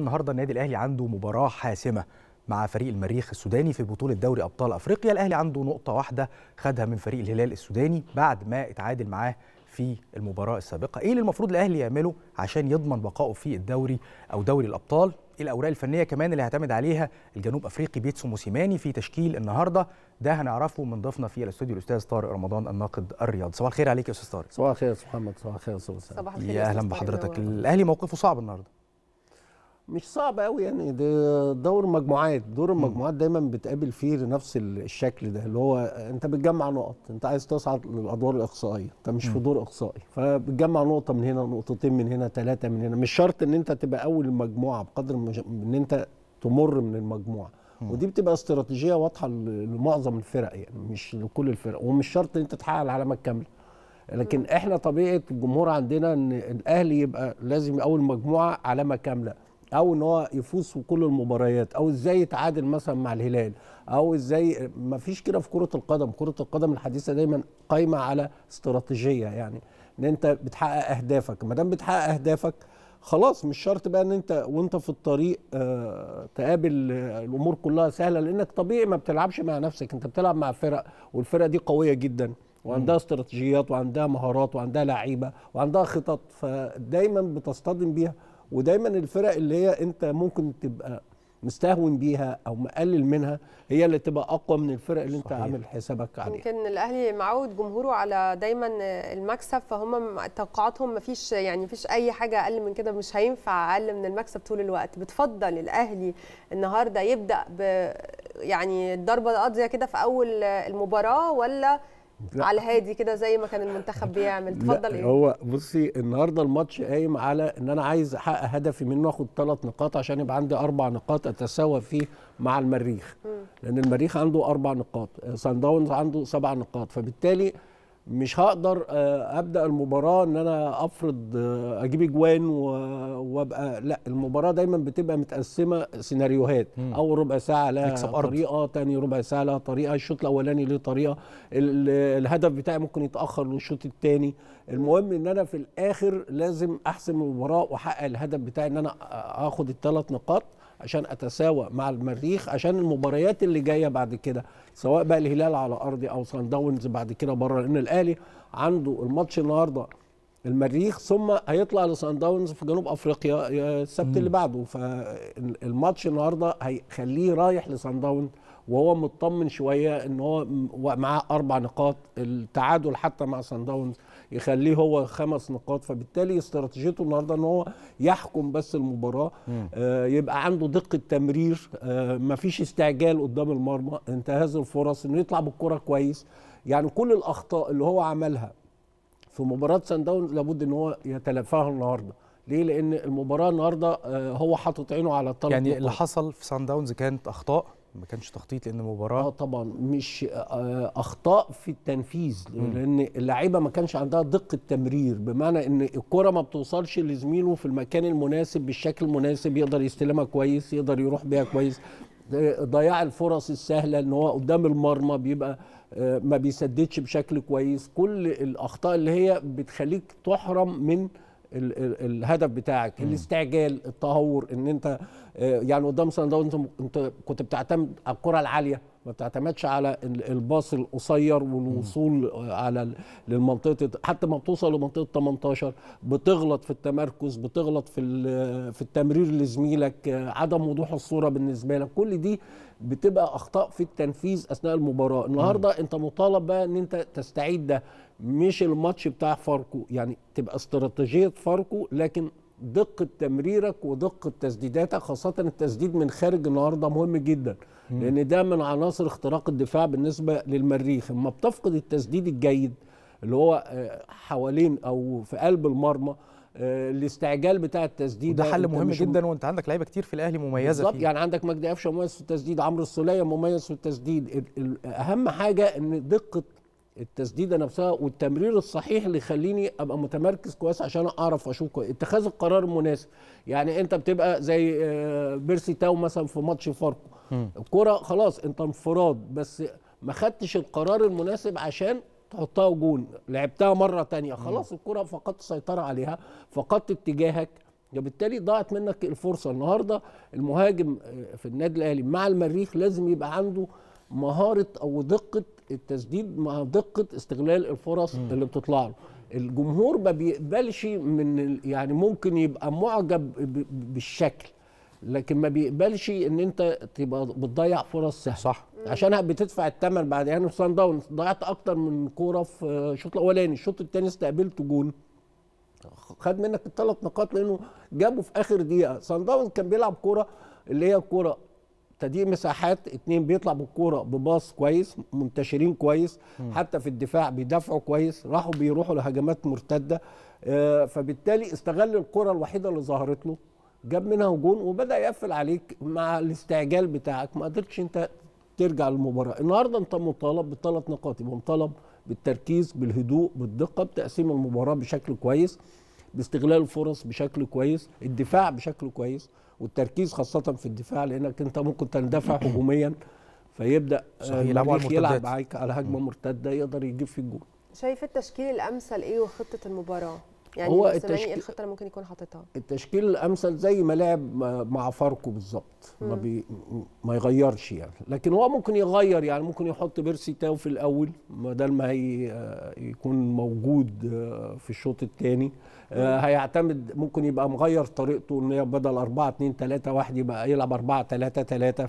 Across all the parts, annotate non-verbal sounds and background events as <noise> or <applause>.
النهارده النادي الاهلي عنده مباراه حاسمه مع فريق المريخ السوداني في بطوله دوري ابطال افريقيا الاهلي عنده نقطه واحده خدها من فريق الهلال السوداني بعد ما اتعادل معاه في المباراه السابقه ايه اللي المفروض الاهلي يعمله عشان يضمن بقائه في الدوري او دوري الابطال الاوراق الفنيه كمان اللي هيعتمد عليها الجنوب افريقي بيتسو موسيماني في تشكيل النهارده ده هنعرفه من ضيفنا في الاستوديو الاستاذ طارق رمضان الناقد الرياضي صباح الخير عليك يا استاذ طارق صباح الخير يا محمد صباح الخير يا استاذ صباح الخير يا اهلا بحضرتك الاهلي موقفه صعب النهارده مش صعب قوي يعني ده دور مجموعات دور المجموعات دايما بتقابل فيه نفس الشكل ده اللي هو انت بتجمع نقط انت عايز تصعد للادوار الاقصائيه انت مش م. في دور اقصائي فبتجمع نقطه من هنا نقطتين من هنا ثلاثه من هنا مش شرط ان انت تبقى اول المجموعه بقدر ان انت تمر من المجموعه م. ودي بتبقى استراتيجيه واضحه لمعظم الفرق يعني مش لكل الفرق ومش شرط ان انت تحقق العلامه الكامله لكن احنا طبيعه الجمهور عندنا ان الاهلي يبقى لازم اول مجموعه علامه كامله او ان هو يفوز في كل المباريات او ازاي يتعادل مثلا مع الهلال او ازاي ما فيش كده في كره القدم كره القدم الحديثه دايما قايمه على استراتيجيه يعني ان انت بتحقق اهدافك ما دام بتحقق اهدافك خلاص مش شرط بقى ان انت وانت في الطريق آه تقابل الامور كلها سهله لانك طبيعي ما بتلعبش مع نفسك انت بتلعب مع فرق والفرق دي قويه جدا وعندها استراتيجيات وعندها مهارات وعندها لعيبه وعندها خطط فدايما بتصطدم بيها ودايما الفرق اللي هي انت ممكن تبقى مستهون بيها او مقلل منها هي اللي تبقى اقوى من الفرق اللي صحيح. انت عامل حسابك عليها يمكن الاهلي معود جمهوره على دايما المكسب فهم توقعاتهم مفيش يعني مفيش اي حاجه اقل من كده مش هينفع اقل من المكسب طول الوقت بتفضل الاهلي النهارده يبدا ب يعني الضربه القاضيه كده في اول المباراه ولا لا. على هادي كده زي ما كان المنتخب بيعمل اتفضل ايه هو بصي النهارده الماتش قايم على ان انا عايز احقق هدفي منه اخد ثلاث نقاط عشان يبقى عندي اربع نقاط اتساوى فيه مع المريخ م. لان المريخ عنده اربع نقاط آه، سان داونز عنده سبع نقاط فبالتالي مش هقدر آه، ابدا المباراه ان انا افرض آه، اجيب اجوان وابقى لا المباراه دايما بتبقى متقسمه سيناريوهات اول ربع ساعه لها طريقه تاني ربع ساعه لها طريقه الشوط الاولاني ليه طريقه الهدف بتاعي ممكن يتاخر للشوط الثاني المهم ان انا في الاخر لازم احسم المباراه واحقق الهدف بتاعي ان انا اخد الثلاث نقاط عشان اتساوى مع المريخ عشان المباريات اللي جايه بعد كده سواء بقى الهلال على ارضي او سان داونز بعد كده بره لان الاهلي عنده الماتش النهارده المريخ ثم هيطلع لسان داونز في جنوب افريقيا آه، السبت اللي بعده فالماتش النهارده هيخليه رايح لسان داونز وهو مطمن شويه ان هو معاه اربع نقاط التعادل حتى مع سان داونز يخليه هو خمس نقاط فبالتالي استراتيجيته النهارده ان هو يحكم بس المباراه آه يبقى عنده دقه تمرير آه مفيش استعجال قدام المرمى انتهاز الفرص انه يطلع بالكره كويس يعني كل الاخطاء اللي هو عملها في مباراه سان داونز لابد ان هو يتلافاها النهارده ليه؟ لأن المباراة النهارده آه، هو حاطط عينه على الطلب يعني اللي حصل في سان داونز كانت أخطاء ما كانش تخطيط لان مباراه اه طبعا مش آه، اخطاء في التنفيذ لان اللعيبه ما كانش عندها دقه تمرير بمعنى ان الكره ما بتوصلش لزميله في المكان المناسب بالشكل المناسب يقدر يستلمها كويس يقدر يروح بيها كويس آه، ضياع الفرص السهله ان هو قدام المرمى بيبقى آه، ما بيسددش بشكل كويس كل الاخطاء اللي هي بتخليك تحرم من الهدف بتاعك م. الاستعجال التهور ان انت آه، يعني قدام سان داونز انت كنت بتعتمد على الكره العاليه ما بتعتمدش على الباص القصير والوصول آه، على للمنطقه حتى ما بتوصل لمنطقه 18 بتغلط في التمركز بتغلط في في التمرير لزميلك آه، عدم وضوح الصوره بالنسبه لك كل دي بتبقى اخطاء في التنفيذ اثناء المباراه النهارده انت مطالب بقى ان انت تستعيد ده مش الماتش بتاع فاركو يعني تبقى استراتيجيه فاركو لكن دقه تمريرك ودقه تسديداتك خاصه التسديد من خارج النهارده مهم جدا مم. لان ده من عناصر اختراق الدفاع بالنسبه للمريخ اما بتفقد التسديد الجيد اللي هو آه، حوالين او في قلب المرمى آه، الاستعجال بتاع التسديد ده حل مهم جدا وانت عندك لعيبه كتير في الاهلي مميزه بالظبط يعني عندك مجدي قفشه مميز في التسديد عمرو السوليه مميز في التسديد اهم حاجه ان دقه التسديده نفسها والتمرير الصحيح اللي يخليني ابقى متمركز كويس عشان اعرف اشوط اتخاذ القرار المناسب يعني انت بتبقى زي بيرسي آه، تاو مثلا في ماتش فاركو الكره خلاص انت انفراد بس ما خدتش القرار المناسب عشان تحطها جون لعبتها مره تانية خلاص الكره فقدت السيطره عليها فقدت اتجاهك وبالتالي ضاعت منك الفرصه النهارده المهاجم آه، في النادي الاهلي مع المريخ لازم يبقى عنده مهاره او دقه التسديد مع دقه استغلال الفرص م. اللي بتطلع له الجمهور ما بيقبلش من يعني ممكن يبقى معجب بالشكل لكن ما بيقبلش ان انت تبقى بتضيع فرص سهله صح عشان بتدفع الثمن بعد يعني صن سان داونز ضيعت اكتر من كوره في الشوط الاولاني الشوط الثاني استقبلت جون خد منك الثلاث نقاط لانه جابه في اخر دقيقه سان داونز كان بيلعب كوره اللي هي الكوره تضييق مساحات اتنين بيطلع بالكوره بباص كويس منتشرين كويس م. حتى في الدفاع بيدافعوا كويس راحوا بيروحوا لهجمات مرتده آه فبالتالي استغل الكره الوحيده اللي ظهرت له جاب منها هجوم وبدا يقفل عليك مع الاستعجال بتاعك ما قدرتش انت ترجع للمباراه النهارده انت مطالب بثلاث نقاط يبقى مطالب بالتركيز بالهدوء بالدقه بتقسيم المباراه بشكل كويس باستغلال الفرص بشكل كويس الدفاع بشكل كويس والتركيز خاصه في الدفاع لانك انت ممكن تندفع <clears throat> هجوميا فيبدا آه، صحيح يلعب عليك على هجمه مرتده يقدر يجيب في الجول شايف التشكيل الامثل ايه وخطه المباراه يعني هو التشكيل الخطه اللي ممكن يكون حاططها التشكيل الامثل زي ما لعب مع فاركو بالظبط ما بي ما يغيرش يعني لكن هو ممكن يغير يعني ممكن يحط بيرسي تاو في الاول بدل ما هي يكون موجود آه، في الشوط الثاني آه، هيعتمد ممكن يبقى مغير طريقته ان هي بدل 4 2 3 1 يبقى يلعب 4 3 3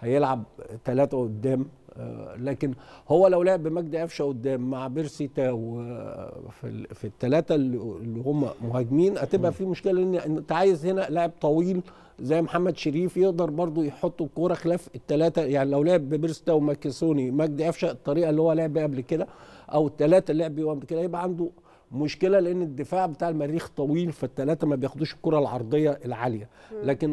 فهيلعب ثلاثه قدام آه، لكن هو لو لعب بمجدي قفشه قدام مع بيرسي تاو آه، في في الثلاثه اللي هم مهاجمين هتبقى في مشكله ان انت عايز هنا لاعب طويل زي محمد شريف يقدر برضه يحط الكوره خلاف الثلاثه يعني لو لعب ببيرستا وماكيسوني مجدي قفشه الطريقه اللي هو لعب بيها قبل كده او الثلاثه اللي لعب بيهم قبل كده يبقى عنده مشكله لان الدفاع بتاع المريخ طويل فالثلاثه ما بياخدوش الكره العرضيه العاليه لكن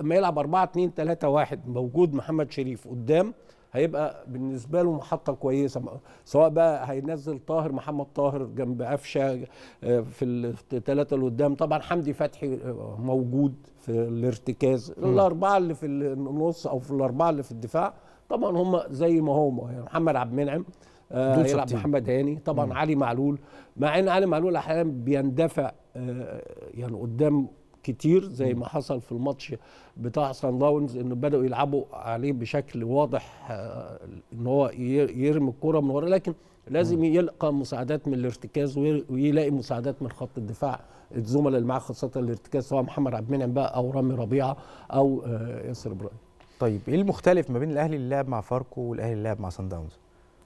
لما يلعب 4 2 3 1 موجود محمد شريف قدام هيبقى بالنسبه له محطه كويسه سواء بقى هينزل طاهر محمد طاهر جنب قفشه آه، في الثلاثه اللي قدام طبعا حمدي فتحي آه، موجود في الارتكاز الاربعه اللي في النص او في الاربعه اللي في الدفاع طبعا هم زي ما هم يعني محمد عبد المنعم آه محمد هاني طبعا مم. علي معلول مع ان علي معلول احيانا بيندفع آه يعني قدام كتير زي ما حصل في الماتش بتاع سان داونز انه بداوا يلعبوا عليه بشكل واضح آه، ان هو يرمي الكرة من ورا لكن لازم يلقى مساعدات من الارتكاز ويلاقي مساعدات من خط الدفاع الزملاء اللي معاه خاصه الارتكاز سواء محمد عبد المنعم بقى او رامي ربيعه او آه، ياسر ابراهيم. طيب ايه المختلف ما بين الاهلي اللي لعب مع فاركو والاهلي اللي لعب مع سان داونز؟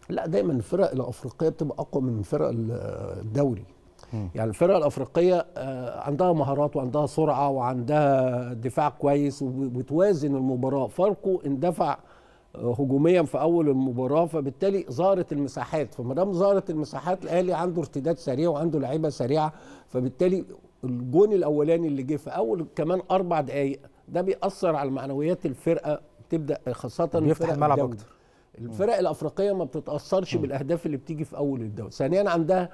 لا دايما الفرق الافريقيه بتبقى اقوى من الفرق الدولي. آه، يعني الفرقه الافريقيه آه، عندها مهارات وعندها سرعه وعندها دفاع كويس وبتوازن المباراه فاركو اندفع آه، هجوميا في اول المباراه فبالتالي ظهرت المساحات فما دام ظهرت المساحات الاهلي عنده ارتداد سريع وعنده لعيبه سريعه فبالتالي الجون الاولاني اللي جه في اول كمان اربع دقائق ده بيأثر على معنويات الفرقه تبدا خاصه بيفتح الملعب اكتر الفرق الافريقيه ما بتتاثرش م. بالاهداف اللي بتيجي في اول الدوري ثانيا عندها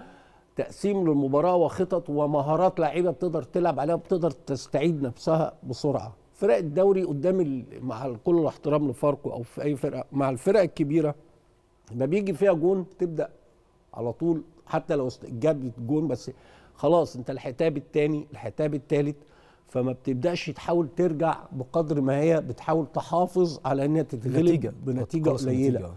تقسيم للمباراه وخطط ومهارات لعيبه بتقدر تلعب عليها بتقدر تستعيد نفسها بسرعه فرق الدوري قدام مع كل الاحترام لفاركو او في اي فرقه مع الفرق الكبيره لما بيجي فيها جون تبدا على طول حتى لو جاب جون بس خلاص انت الحتاب الثاني الحتاب الثالث فما بتبداش تحاول ترجع بقدر ما هي بتحاول تحافظ على انها تتغلب بنتيجه قليله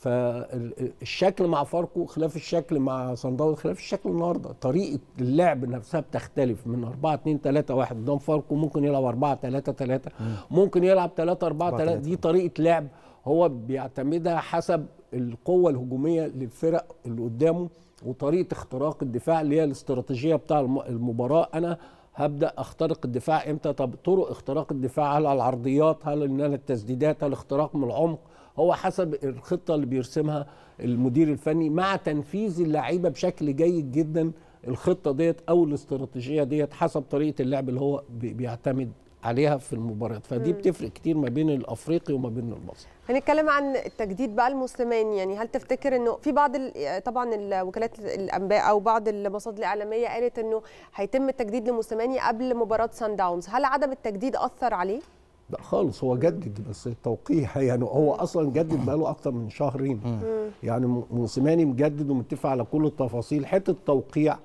فالشكل مع فاركو خلاف الشكل مع صن داونز خلاف الشكل النهارده طريقه اللعب نفسها بتختلف من 4 2 3 1 قدام فاركو ممكن يلعب 4 3 3 ممكن يلعب 3 4 3 دي طريقه لعب هو بيعتمدها حسب القوه الهجوميه للفرق اللي قدامه وطريقه اختراق الدفاع اللي هي الاستراتيجيه بتاع المباراه انا هبدا اخترق الدفاع امتى طب طرق اختراق الدفاع هل العرضيات هل ان انا التسديدات هل اختراق من العمق هو حسب الخطه اللي بيرسمها المدير الفني مع تنفيذ اللعيبه بشكل جيد جدا الخطه ديت او الاستراتيجيه ديت حسب طريقه اللعب اللي هو بيعتمد عليها في المباريات فدي بتفرق كتير ما بين الافريقي وما بين المصري هنتكلم عن التجديد بقى المسلمان يعني هل تفتكر انه في بعض طبعا وكالات الانباء او بعض المصادر الاعلاميه قالت انه هيتم التجديد لموسيماني قبل مباراه سان داونز هل عدم التجديد اثر عليه لا خالص هو جدد بس التوقيع يعني هو اصلا جدد بقاله اكتر من شهرين يعني موسيماني مجدد ومتفق على كل التفاصيل حته التوقيع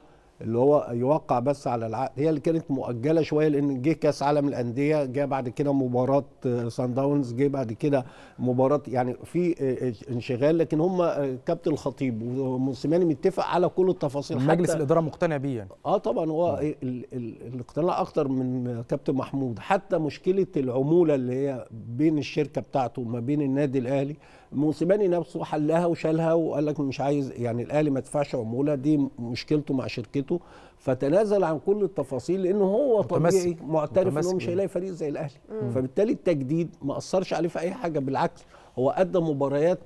اللي هو يوقع بس على العقد هي اللي كانت مؤجله شويه لان جه كاس عالم الانديه جه بعد كده مباراه سان آه، داونز جه بعد كده مباراه يعني في آه، آه، انشغال لكن هم كابتن الخطيب وموسيماني متفق على كل التفاصيل مجلس حتى الاداره مقتنع بيه يعني اه طبعا هو الاقتناع اكتر من كابتن محمود حتى مشكله العموله اللي هي بين الشركه بتاعته وما بين النادي الاهلي موسيماني نفسه حلها وشالها وقال لك مش عايز يعني الاهلي ما دفعش عموله دي مشكلته مع شركته فتنازل عن كل التفاصيل لان هو متمسك. طبيعي معترف انه مش هيلاقي فريق زي الاهلي فبالتالي التجديد ما اثرش عليه في اي حاجه بالعكس هو قدم مباريات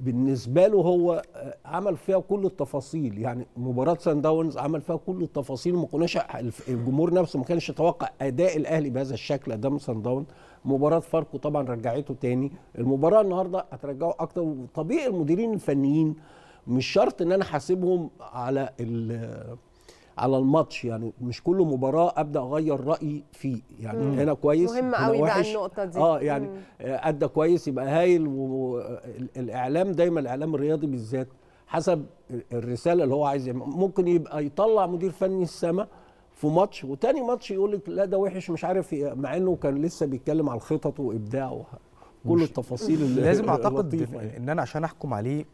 بالنسبه له هو آه، عمل فيها كل التفاصيل يعني مباراه سان داونز عمل فيها كل التفاصيل ما كناش الجمهور نفسه ما كانش يتوقع اداء الاهلي بهذا الشكل قدام سان داونز مباراه فاركو طبعا رجعته تاني المباراه النهارده هترجعه اكتر وطبيعي المديرين الفنيين مش شرط ان انا حاسبهم على ال على الماتش يعني مش كل مباراه ابدا اغير رايي فيه يعني مم. هنا كويس مهم قوي بقى النقطه دي اه يعني مم. آه، ادى كويس يبقى هايل والاعلام دايما الاعلام الرياضي بالذات حسب الرساله اللي هو عايز ممكن يبقى يطلع مدير فني السما في ماتش وتاني ماتش يقول لك لا ده وحش مش عارف مع انه كان لسه بيتكلم على الخطط وابداعه كل التفاصيل اللي لازم اعتقد يعني. ان انا عشان احكم عليه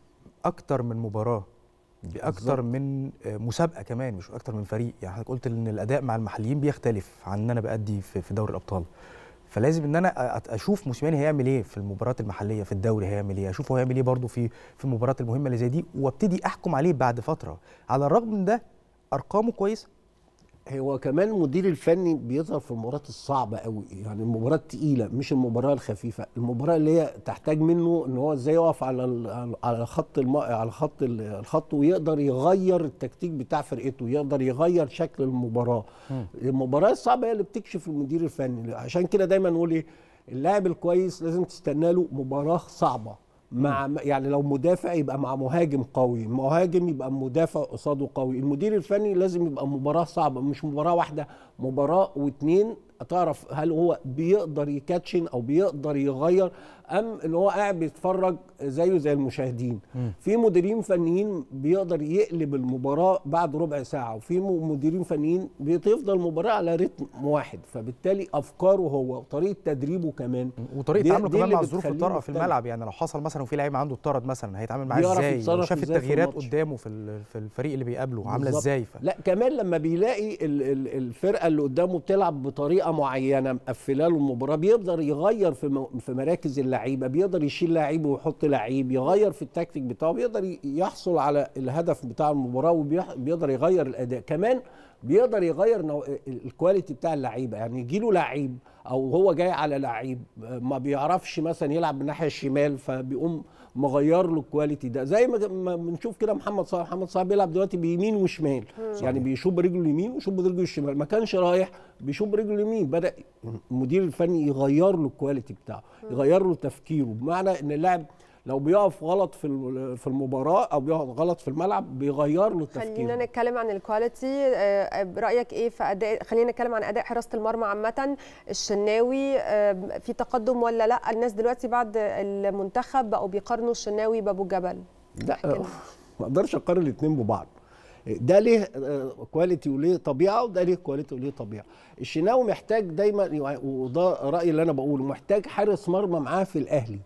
اكتر من مباراه باكثر من آه، مسابقه كمان مش اكثر من فريق يعني حضرتك قلت ان الاداء مع المحليين بيختلف عن ان انا بادي في دوري الابطال فلازم ان انا اشوف موسيماني هيعمل ايه في المباريات المحليه في الدوري هيعمل ايه اشوف هو هيعمل ايه برضه في في المباريات المهمه اللي زي دي وابتدي احكم عليه بعد فتره على الرغم من ده ارقامه كويسه هو كمان المدير الفني بيظهر في المباريات الصعبه قوي يعني المباراه الثقيله مش المباراه الخفيفه المباراه اللي هي تحتاج منه ان هو ازاي يقف على على خط الم... على خط الخط ويقدر يغير التكتيك بتاع فرقته يقدر يغير شكل المباراه المباراه الصعبه هي اللي بتكشف المدير الفني عشان كده دايما نقول ايه اللاعب الكويس لازم تستنى له مباراه صعبه مع يعني لو مدافع يبقى مع مهاجم قوي مهاجم يبقى مدافع قصاده قوي المدير الفني لازم يبقى مباراه صعبه مش مباراه واحده مباراه واثنين تعرف هل هو بيقدر يكاتشن او بيقدر يغير ام ان هو قاعد بيتفرج زيه زي المشاهدين م. في مديرين فنيين بيقدر يقلب المباراه بعد ربع ساعه وفي مديرين فنيين بتفضل المباراه على رتم واحد فبالتالي افكاره هو وطريقه تدريبه كمان وطريقه تعامله كمان مع ظروف الطرقه في الملعب يعني لو حصل مثلا وفي لعيب عنده اتطرد مثلا هيتعامل معاه ازاي شاف التغييرات قدامه في في الفريق اللي بيقابله عامله ازاي لا كمان لما بيلاقي الفرقه اللي قدامه بتلعب بطريقه معينه مقفله له المباراه بيقدر يغير في في مراكز اللعيبه بيقدر يشيل لعيب ويحط لعيب يغير في التكتيك بتاعه بيقدر يحصل على الهدف بتاع المباراه وبيقدر يغير الاداء كمان بيقدر يغير الكواليتي بتاع اللعيبه يعني يجي له لعيب او هو جاي على لعيب ما بيعرفش مثلا يلعب الناحيه الشمال فبيقوم مغير له الكواليتي ده زي ما بنشوف كده محمد صلاح محمد صلاح بيلعب دلوقتي بيمين وشمال صحيح. يعني بيشوب برجله اليمين ويشوب برجله الشمال ما كانش رايح بيشوب برجله اليمين بدا المدير الفني يغير له الكواليتي بتاعه يغير له تفكيره بمعنى ان اللاعب لو بيقف غلط في في المباراه او بيقف غلط في الملعب بيغير له التفكير خلينا نتكلم عن الكواليتي آه، آه، رايك ايه في اداء خلينا نتكلم عن اداء حراسه المرمى عامه الشناوي آه، في تقدم ولا لا الناس دلوقتي بعد المنتخب بقوا بيقارنوا الشناوي بابو جبل لا ما اقدرش اقارن الاثنين ببعض ده ليه كواليتي وليه طبيعه وده ليه كواليتي وليه طبيعه الشناوي محتاج دايما وده رايي اللي انا بقوله محتاج حارس مرمى معاه في الاهلي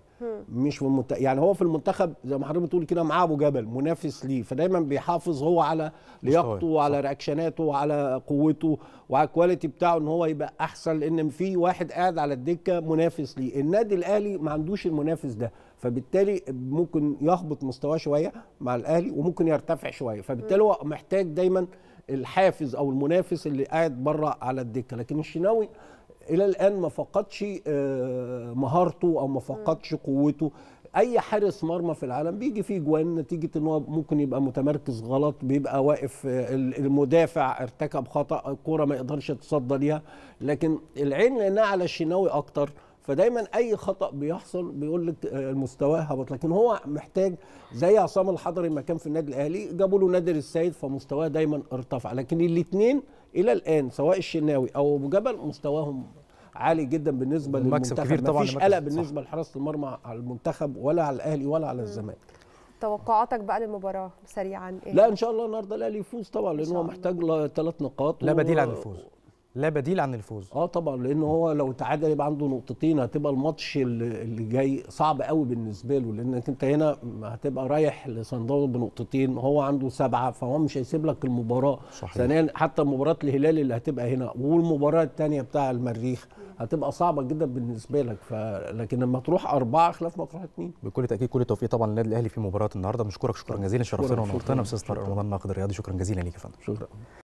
مش في المنتخب يعني هو في المنتخب زي ما حضرتك بتقول كده معاه ابو جبل منافس ليه فدايما بيحافظ هو على لياقته وعلى رياكشناته وعلى قوته وعلى الكواليتي بتاعه ان هو يبقى احسن لان في واحد قاعد على الدكه منافس ليه النادي الاهلي ما عندوش المنافس ده فبالتالي ممكن يهبط مستواه شويه مع الاهلي وممكن يرتفع شويه فبالتالي هو محتاج دايما الحافز او المنافس اللي قاعد بره على الدكه لكن الشناوي الى الان ما فقدش آه، مهارته او ما فقدش قوته اي حارس مرمى في العالم بيجي فيه جوان نتيجه ان هو ممكن يبقى متمركز غلط بيبقى واقف آه، المدافع ارتكب خطا الكوره ما يقدرش يتصدى ليها لكن العين لانها على الشناوي اكتر فدايما اي خطا بيحصل بيقول لك آه، مستواه هبط لكن هو محتاج زي عصام الحضري ما كان في النادي الاهلي جابوا له نادر السيد فمستواه دايما ارتفع لكن الاثنين الى الان سواء الشناوي او ابو جبل مستواهم عالي جدا بالنسبه للمنتخب كبير طبعا مفيش قلق بالنسبه لحراسه المرمى على المنتخب ولا على الاهلي ولا على الزمالك توقعاتك بقى للمباراه سريعا إيه؟ لا ان شاء الله النهارده الاهلي يفوز طبعا لان هو محتاج ثلاث نقاط لا بديل عن الفوز لا بديل عن الفوز اه طبعا لان هو لو تعادل يبقى عنده نقطتين هتبقى الماتش اللي جاي صعب قوي بالنسبه له لانك انت هنا هتبقى رايح لصن داونز بنقطتين هو عنده سبعه فهو مش هيسيب لك المباراه ثانيا حتى مباراه الهلال اللي هتبقى هنا والمباراه الثانيه بتاع المريخ هتبقى صعبه جدا بالنسبه لك ف... لكن لما تروح اربعه خلاف ما تروح اثنين بكل تاكيد كل التوفيق طبعا للنادي الاهلي في مباراه النهارده بشكرك شكرا جزيلا شرفتنا ونورتنا استاذ طارق رمضان ناقد الرياضي شكرا جزيلا ليك يا فندم شكرا